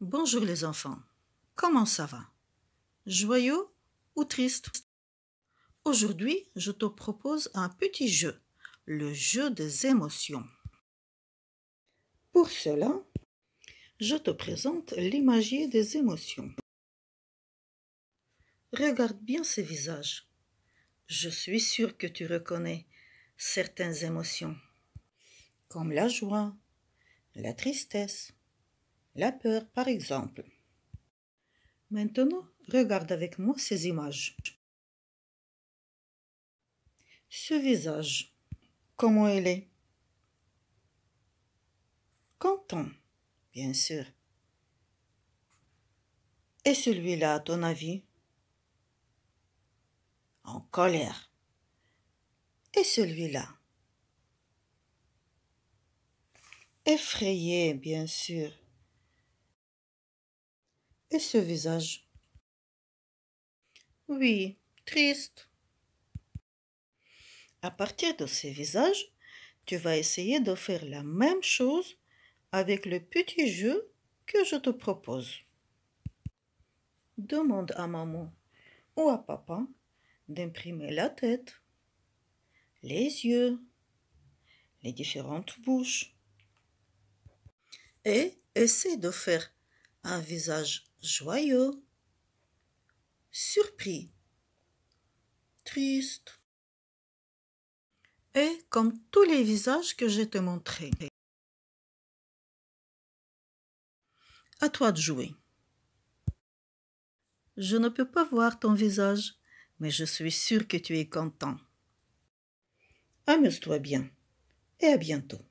Bonjour les enfants. Comment ça va Joyeux ou triste Aujourd'hui, je te propose un petit jeu, le jeu des émotions. Pour cela, je te présente l'imagier des émotions. Regarde bien ces visages. Je suis sûre que tu reconnais certaines émotions, comme la joie, la tristesse, la peur par exemple. Maintenant, regarde avec moi ces images. Ce visage, comment il est Content, bien sûr. Et celui-là, à ton avis En colère. Et celui-là Effrayé, bien sûr et ce visage. Oui, triste. À partir de ce visage, tu vas essayer de faire la même chose avec le petit jeu que je te propose. Demande à maman ou à papa d'imprimer la tête, les yeux, les différentes bouches et essaie de faire un visage joyeux, surpris, triste. Et comme tous les visages que je te montré. À toi de jouer. Je ne peux pas voir ton visage, mais je suis sûre que tu es content. Amuse-toi bien et à bientôt.